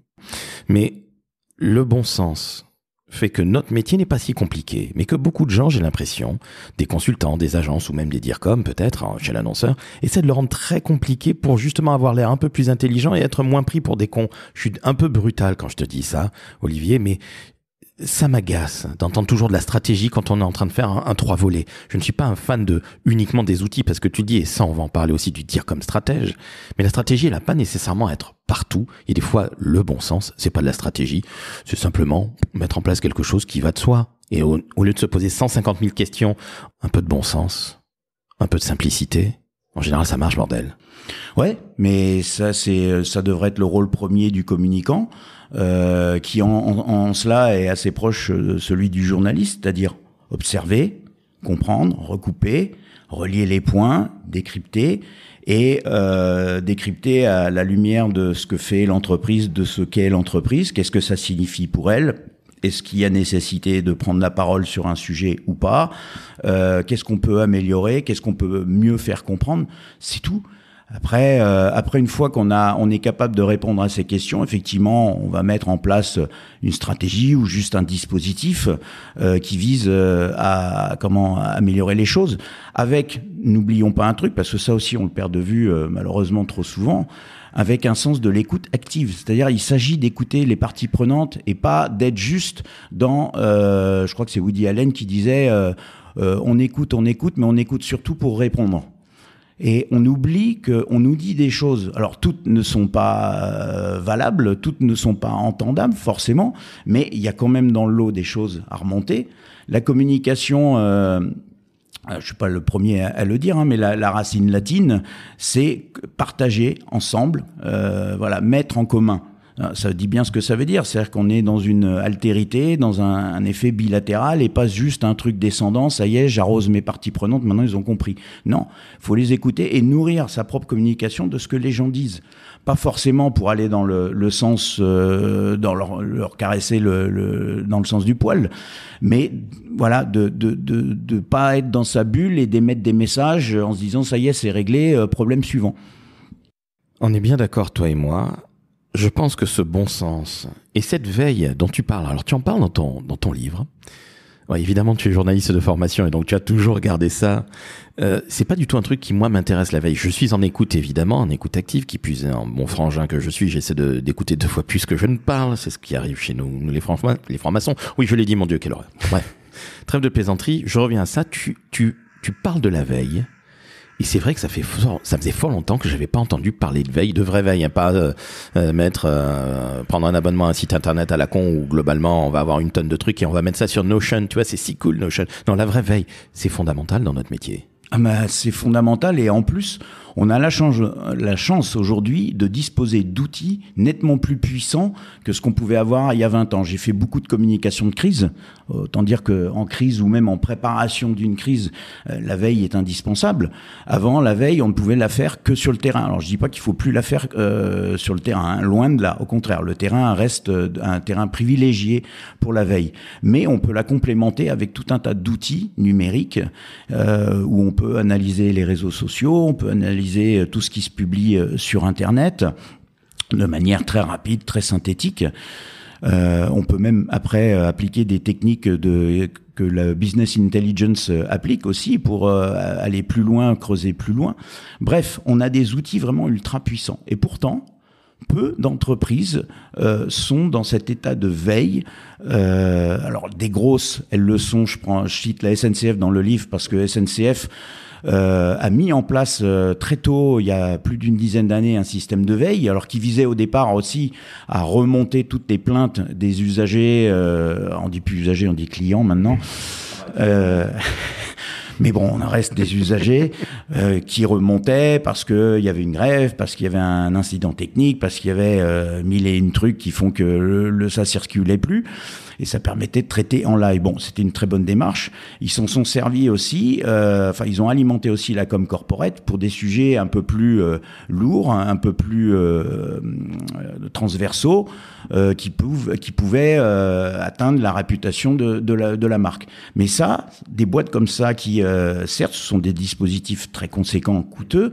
Mais le bon sens, fait que notre métier n'est pas si compliqué, mais que beaucoup de gens, j'ai l'impression, des consultants, des agences ou même des DIRCOM peut-être, hein, chez l'annonceur, essaient de le rendre très compliqué pour justement avoir l'air un peu plus intelligent et être moins pris pour des cons. Je suis un peu brutal quand je te dis ça, Olivier, mais ça m'agace d'entendre toujours de la stratégie quand on est en train de faire un, trois volets. Je ne suis pas un fan de uniquement des outils parce que tu dis, et ça on va en parler aussi du dire comme stratège, mais la stratégie elle n'a pas nécessairement à être partout. Et des fois, le bon sens, c'est pas de la stratégie, c'est simplement mettre en place quelque chose qui va de soi. Et au, au lieu de se poser 150 000 questions, un peu de bon sens, un peu de simplicité, en général, ça marche, bordel. Ouais, mais ça, c'est, euh, ça devrait être le rôle premier du communicant, euh, qui en, cela est assez proche euh, de celui du journaliste, c'est-à-dire observer, comprendre, recouper, relier les points, décrypter et décrypter à la lumière de ce que fait l'entreprise, de ce qu'est l'entreprise, qu'est-ce que ça signifie pour elle, est-ce qu'il y a nécessité de prendre la parole sur un sujet ou pas euh, Qu'est-ce qu'on peut améliorer Qu'est-ce qu'on peut mieux faire comprendre C'est tout. Après, euh, après une fois qu'on a, on est capable de répondre à ces questions, effectivement, on va mettre en place une stratégie ou juste un dispositif euh, qui vise à comment améliorer les choses. Avec, n'oublions pas un truc parce que ça aussi on le perd de vue malheureusement trop souvent avec un sens de l'écoute active. C'est-à-dire, il s'agit d'écouter les parties prenantes et pas d'être juste dans, euh, je crois que c'est Woody Allen qui disait, euh, euh on écoute, on écoute, mais on écoute surtout pour répondre. Et on oublie qu'on nous dit des choses. Alors toutes ne sont pas euh, valables, toutes ne sont pas entendables forcément, mais il y a quand même dans l'eau des choses à remonter. La communication euh, euh, je ne suis pas le premier à, le dire, hein, mais la, racine latine, c'est partager ensemble, euh, voilà, mettre en commun. Ah, ça dit bien ce que ça veut dire, c'est-à-dire qu'on est dans une altérité, dans un, effet bilatéral et pas juste un truc descendant, ça y est, j'arrose mes parties prenantes, maintenant ils ont compris. Non, faut les écouter et nourrir sa propre communication de ce que les gens disent. Pas forcément pour aller dans le, sens, euh, dans leur, leur caresser le, dans le sens du poil, mais voilà, de de, de, pas être dans sa bulle et d'émettre des messages en se disant ça y est, c'est réglé, euh, problème suivant. On est bien d'accord, toi et moi. Je pense que ce bon sens et cette veille dont tu parles, alors tu en parles dans ton, dans ton livre, évidemment, tu es journaliste de formation et donc tu as toujours gardé ça. Euh, c'est pas du tout un truc qui moi m'intéresse la veille. Je suis en écoute évidemment, en écoute active, qui puise en bon frangin que je suis. J'essaie d'écouter deux fois plus que je ne parle. C'est ce qui arrive chez nous, les, francs, maçons Oui, je l'ai dit, mon Dieu, quelle horreur. Bref, trêve de plaisanterie. Je reviens à ça. Tu, tu, tu parles de la veille et c'est vrai que ça fait ça faisait fort longtemps que j'avais pas entendu parler de veille, de vraie veille, hein. pas euh, euh, mettre euh, prendre un abonnement à un site internet à la con où globalement on va avoir une tonne de trucs et on va mettre ça sur Notion, tu vois, c'est si cool Notion. Non, la vraie veille, c'est fondamental dans notre métier. Ah bah, c'est fondamental et en plus, on a la chance, la chance aujourd'hui de disposer d'outils nettement plus puissants que ce qu'on pouvait avoir il y a 20 ans. J'ai fait beaucoup de communication de crise, autant dire qu'en crise ou même en préparation d'une crise, euh, la veille est indispensable. Avant, la veille, on ne pouvait la faire que sur le terrain. Alors je dis pas qu'il faut plus la faire euh, sur le terrain, hein. loin de là. Au contraire, le terrain reste euh, un terrain privilégié pour la veille. Mais on peut la complémenter avec tout un tas d'outils numériques euh, où on peut analyser les réseaux sociaux, on peut analyser euh, tout ce qui se publie euh, sur Internet de manière très rapide, très synthétique. Euh, on peut même après appliquer des techniques de, que la business intelligence applique aussi pour aller plus loin, creuser plus loin. Bref, on a des outils vraiment ultra puissants. Et pourtant, peu d'entreprises sont dans cet état de veille. alors des grosses, elles le sont. Je prends, je cite la SNCF dans le livre parce que SNCF euh, a mis en place euh, très tôt, il y a plus d'une dizaine d'années, un système de veille, alors qui visait au départ aussi à remonter toutes les plaintes des usagers, euh, on dit plus usagers, on dit clients maintenant. *laughs* Euh, *laughs* mais bon, on reste des usagers qui remontaient parce qu'il y avait une grève, parce qu'il y avait un incident technique, parce qu'il y avait mille et une trucs qui font que le, le ça circulait plus et ça permettait de traiter en live. Bon, c'était une très bonne démarche. Ils s'en sont servis aussi, euh, enfin ils ont alimenté aussi la com corporate pour des sujets un peu plus euh, lourds, hein, un peu plus euh, euh transversaux, euh, qui, qui pouvaient atteindre la réputation de, de, la, de, la, marque. Mais ça, des boîtes comme ça qui, certes, ce sont des dispositifs très conséquents, coûteux,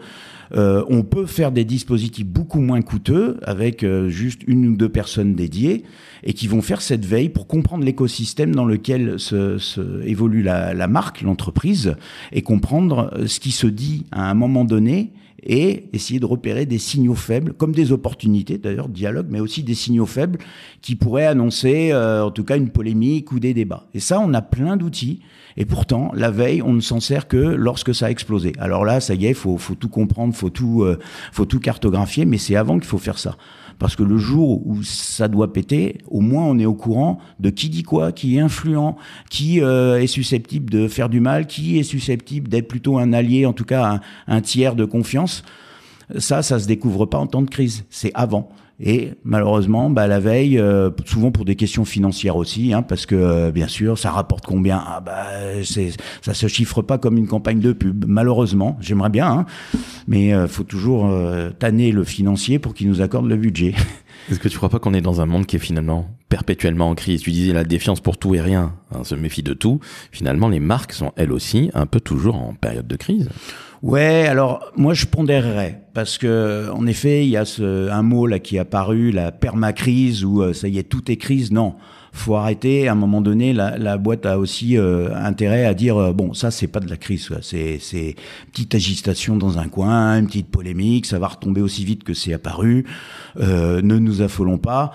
euh, on peut faire des dispositifs beaucoup moins coûteux avec euh, juste une ou deux personnes dédiées et qui vont faire cette veille pour comprendre l'écosystème dans lequel se, évolue la marque, l'entreprise, et comprendre euh, ce qui se dit à un moment donné et essayer de repérer des signaux faibles, comme des opportunités d'ailleurs, dialogue, mais aussi des signaux faibles qui pourraient annoncer euh, en tout cas une polémique ou des débats. Et ça, on a plein d'outils, et pourtant, la veille, on ne s'en sert que lorsque ça a explosé. Alors là, ça y est, faut, faut tout comprendre, faut euh, faut tout cartographier, mais c'est avant qu'il faut faire ça. Parce que le jour où ça doit péter, au moins on est au courant de qui dit quoi, qui est influent, qui euh, est susceptible de faire du mal, qui est susceptible d'être plutôt un allié, en tout cas un, un tiers de confiance. Ça, ça se découvre pas en temps de crise, c'est avant. Et malheureusement, bah, la veille, euh, souvent pour des questions financières aussi, hein, parce que euh, bien sûr, ça rapporte combien ah, bah, Ça se chiffre pas comme une campagne de pub, malheureusement. J'aimerais bien, hein. mais il euh, faut toujours tanner le financier pour qu'il nous accorde le budget. *laughs* Est-ce que tu crois pas qu'on est dans un monde qui est finalement perpétuellement en crise Tu disais la défiance pour tout et rien, on hein, se méfie de tout. Finalement, les marques sont elles aussi un peu toujours en période de crise. Ouais, alors moi je pondérerais parce que en effet, il y a ce, un mot là qui est apparu, la permacrise où euh, ça y est tout est crise. Non faut arrêter. À un moment donné, la, la boîte a aussi euh, intérêt à dire euh, bon, ça c'est pas de la crise, c'est c'est petite agitation dans un coin, une petite polémique, ça va retomber aussi vite que c'est apparu. Euh, ne nous affolons pas.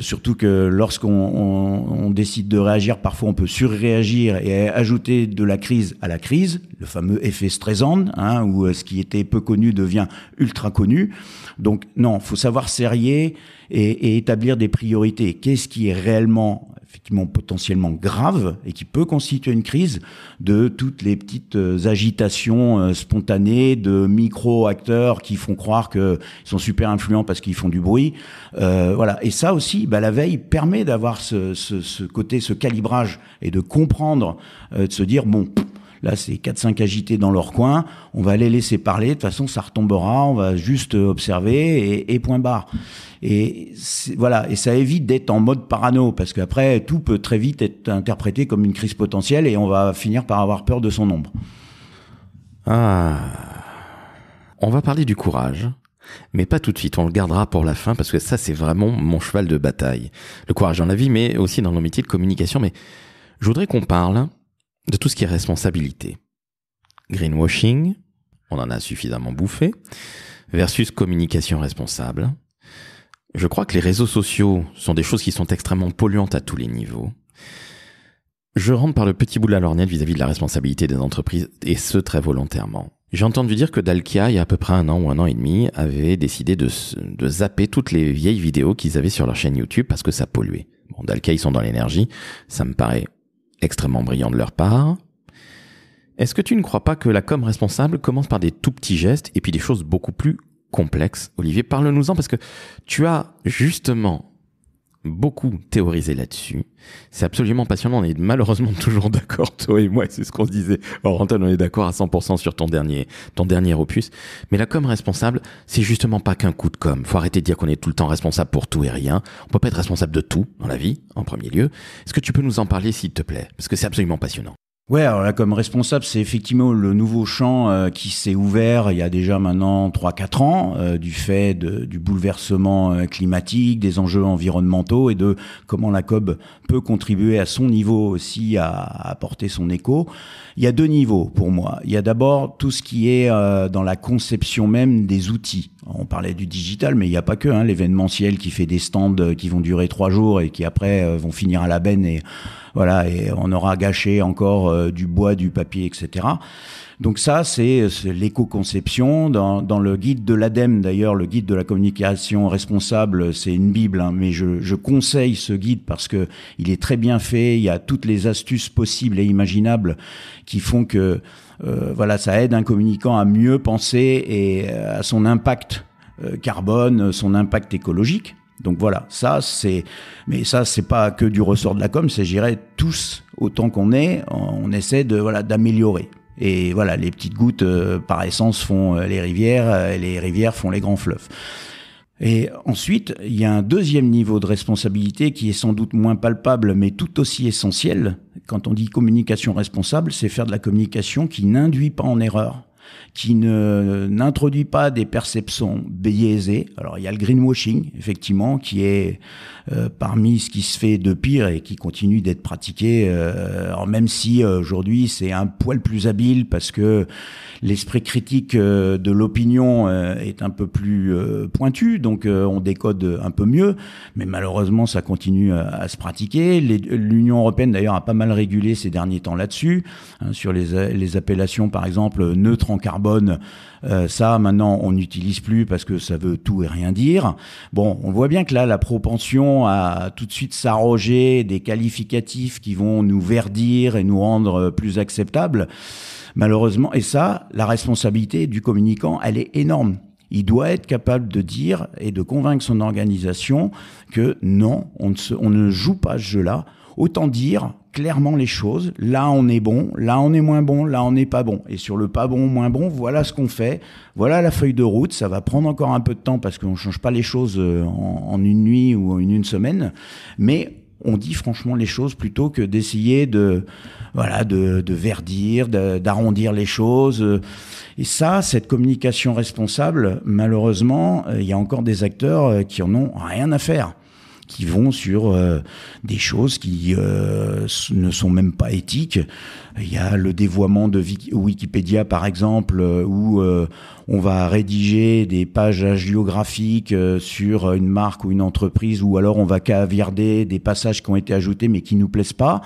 surtout que lorsqu'on on, décide de réagir, parfois on peut surréagir et ajouter de la crise à la crise, le fameux effet stressant hein, où ce qui était peu connu devient ultra connu. Donc non, faut savoir serrer et, établir des priorités. Qu'est-ce qui est réellement effectivement potentiellement grave et qui peut constituer une crise de toutes les petites euh, agitations euh, spontanées de micro-acteurs qui font croire qu'ils sont super influents parce qu'ils font du bruit. Euh, voilà. Et ça aussi, bah, la veille permet d'avoir ce, côté, ce calibrage et de comprendre, de se dire, bon, Là, c'est 4-5 agités dans leur coin. On va les laisser parler. De toute façon, ça retombera. On va juste euh, observer et, point barre. Et voilà. Et ça évite d'être en mode parano parce qu'après, tout peut très vite être interprété comme une crise potentielle et on va finir par avoir peur de son ombre. Ah. On va parler du courage. Mais pas tout de suite, on le gardera pour la fin parce que ça c'est vraiment mon cheval de bataille. Le courage dans la vie mais aussi dans nos métiers de communication. Mais je voudrais qu'on parle de tout ce qui est responsabilité. Greenwashing, on en a suffisamment bouffé, versus communication responsable. Je crois que les réseaux sociaux sont des choses qui sont extrêmement polluantes à tous les niveaux. Je rentre par le petit bout de la lorgnette vis-à-vis de la responsabilité des entreprises, et ce très volontairement. J'ai entendu dire que Dalkia, il y a à peu près un an ou un an et demi, avait décidé de, de zapper toutes les vieilles vidéos qu'ils avaient sur leur chaîne YouTube parce que ça polluait. Bon, Dalkia, ils sont dans l'énergie, ça me paraît extrêmement brillant de leur part. Est-ce que tu ne crois pas que la com responsable commence par des tout petits gestes et puis des choses beaucoup plus complexes Olivier, parle-nous-en parce que tu as justement beaucoup théorisé là-dessus. C'est absolument passionnant. On est malheureusement *laughs* toujours d'accord, toi et moi. C'est ce qu'on se disait. Or, Antoine, on est d'accord à 100% sur ton dernier, ton dernier opus. Mais la com responsable, c'est justement pas qu'un coup de com. Faut arrêter de dire qu'on est tout le temps responsable pour tout et rien. On peut pas être responsable de tout dans la vie, en premier lieu. Est-ce que tu peux nous en parler, s'il te plaît? Parce que c'est absolument passionnant. Ouais, alors là, comme responsable, c'est effectivement le nouveau champ euh, qui s'est ouvert il y a déjà maintenant 3-4 ans, euh, du fait du bouleversement euh, climatique, des enjeux environnementaux et de comment la COB peut contribuer à son niveau aussi à, à apporter son écho. Il y a deux niveaux pour moi. Il y a d'abord tout ce qui est dans la conception même des outils on parlait du digital, mais il n'y a pas que hein, l'événementiel qui fait des stands euh, qui vont durer trois jours et qui après euh, vont finir à la benne et voilà et on aura gâché encore euh, du bois, du papier, etc. Donc ça, c'est l'éco-conception. Dans, le guide de l'ADEME, d'ailleurs, le guide de la communication responsable, c'est une bible, hein. mais je, je, conseille ce guide parce que il est très bien fait. Il y a toutes les astuces possibles et imaginables qui font que euh, voilà, ça aide un communicant à mieux penser et euh, à son impact euh, carbone, son impact écologique. Donc voilà, ça c'est, mais ça c'est pas que du ressort de la com, c'est dirais, tous autant qu'on est, on essaie de voilà d'améliorer. Et voilà, les petites gouttes par essence font les rivières, et les rivières font les grands fleuves. Et ensuite, il y a un deuxième niveau de responsabilité qui est sans doute moins palpable, mais tout aussi essentiel. Quand on dit communication responsable, c'est faire de la communication qui n'induit pas en erreur qui ne n'introduit pas des perceptions biaisées. Alors il y a le greenwashing effectivement qui est euh, parmi ce qui se fait de pire et qui continue d'être pratiqué, euh, alors même si euh, aujourd'hui c'est un poil plus habile parce que l'esprit critique de l'opinion est un peu plus pointu, donc on décode un peu mieux, mais malheureusement ça continue à, se pratiquer. L'Union européenne d'ailleurs a pas mal régulé ces derniers temps là-dessus, hein, sur les, les appellations par exemple neutres carbone, euh, ça maintenant on n'utilise plus parce que ça veut tout et rien dire. Bon, on voit bien que là la propension à tout de suite s'arroger des qualificatifs qui vont nous verdir et nous rendre plus acceptables, malheureusement, et ça, la responsabilité du communicant, elle est énorme. Il doit être capable de dire et de convaincre son organisation que non, on ne, on ne joue pas ce jeu-là. Autant dire clairement les choses. Là, on est bon, là, on est moins bon, là, on n'est pas bon. Et sur le pas bon, moins bon, voilà ce qu'on fait. Voilà la feuille de route. Ça va prendre encore un peu de temps parce qu'on ne change pas les choses euh, en, une nuit ou en une, semaine. Mais on dit franchement les choses plutôt que d'essayer de voilà de, verdir, d'arrondir les choses. Et ça, cette communication responsable, malheureusement, euh, il y a encore des acteurs euh, qui en ont rien à faire qui vont sur euh, des choses qui euh, ne sont même pas éthiques. Il y a le dévoiement de Wikipédia, par exemple, euh, où euh, on va rédiger des pages géographiques euh, sur une marque ou une entreprise, ou alors on va caviarder des passages qui ont été ajoutés mais qui nous plaisent pas.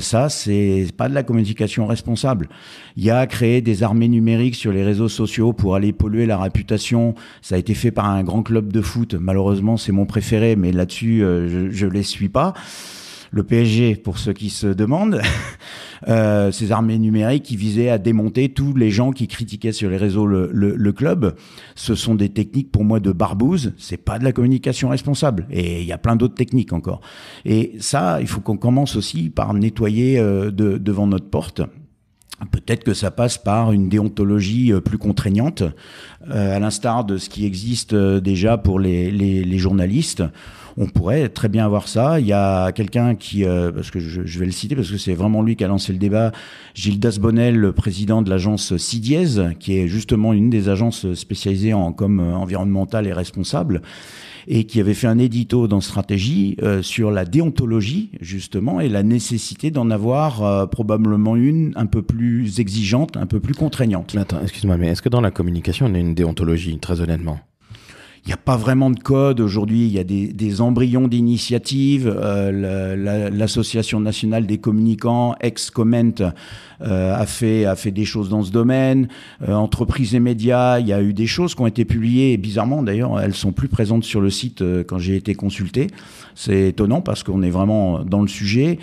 ça, c'est pas de la communication responsable. Il y a créer des armées numériques sur les réseaux sociaux pour aller polluer la réputation. Ça a été fait par un grand club de foot. Malheureusement, c'est mon préféré, mais là-dessus, je, je les suis pas. Le PSG, pour ceux qui se demandent. *laughs* Euh, ces armées numériques qui visaient à démonter tous les gens qui critiquaient sur les réseaux le, le, le club. Ce sont des techniques pour moi de barbouze, c'est pas de la communication responsable. Et il y a plein d'autres techniques encore. Et ça, il faut qu'on commence aussi par nettoyer euh, de, devant notre porte. Peut-être que ça passe par une déontologie euh, plus contraignante, à l'instar de ce qui existe déjà pour les, les, les journalistes on pourrait très bien avoir ça. Il y a quelqu'un qui, euh, parce que je, vais le citer, parce que c'est vraiment lui qui a lancé le débat, Gilles Dasbonnel, le président de l'agence Cidies, qui est justement une des agences spécialisées en com euh, environnemental et responsable, et qui avait fait un édito dans Stratégie euh, sur la déontologie, justement, et la nécessité d'en avoir probablement une un peu plus exigeante, un peu plus contraignante. attends, excuse-moi, mais est-ce que dans la communication, on a une déontologie, très honnêtement il n'y a pas vraiment de code aujourd'hui. Il y a des, des embryons d'initiatives. Euh, L'association nationale des communicants, ex-comment, euh, a fait a fait des choses dans ce domaine. Euh, entreprises et médias, il y a eu des choses qui ont été publiées. bizarrement, d'ailleurs, elles sont plus présentes sur le site euh, quand j'ai été consulté. C'est étonnant parce qu'on est vraiment dans le sujet.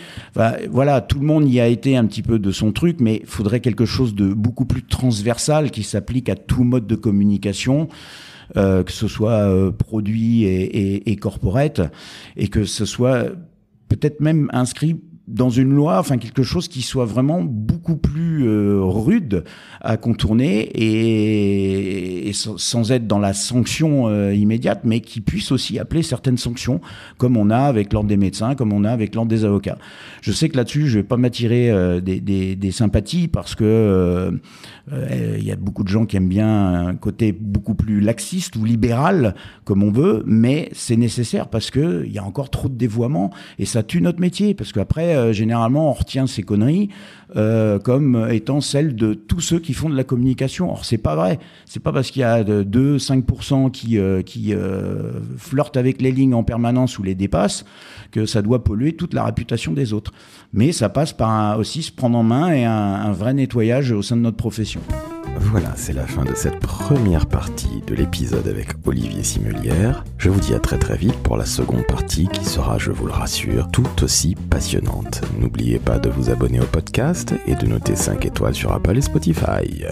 voilà, tout le monde y a été un petit peu de son truc, mais il faudrait quelque chose de beaucoup plus transversal qui s'applique à tout mode de communication. Euh, que ce soit euh, produit et, et, et corporate, et que ce soit peut-être même inscrit dans une loi, enfin quelque chose qui soit vraiment beaucoup plus euh, rude à contourner et, sans, être dans la sanction euh, immédiate, mais qui puisse aussi appeler certaines sanctions, comme on a avec l'ordre des médecins, comme on a avec l'ordre des avocats. Je sais que là-dessus, je vais pas m'attirer euh, des, des, des, sympathies parce que il y a beaucoup de gens qui aiment bien un côté beaucoup plus laxiste ou libéral, comme on veut, mais c'est nécessaire parce que il y a encore trop de dévoiement et ça tue notre métier parce qu'après euh, généralement, on retient ces conneries euh, comme étant celles de tous ceux qui font de la communication. Or, c'est pas vrai. C'est pas parce qu'il y a 2-5% qui, euh, flirtent avec les lignes en permanence ou les dépassent que ça doit polluer toute la réputation des autres. Mais ça passe par aussi se prendre en main et un vrai nettoyage au sein de notre profession. Voilà, c'est la fin de cette première partie de l'épisode avec Olivier Simulière. Je vous dis à très très vite pour la seconde partie qui sera, je vous le rassure, tout aussi passionnante. N'oubliez pas de vous abonner au podcast et de noter 5 étoiles sur Apple et Spotify.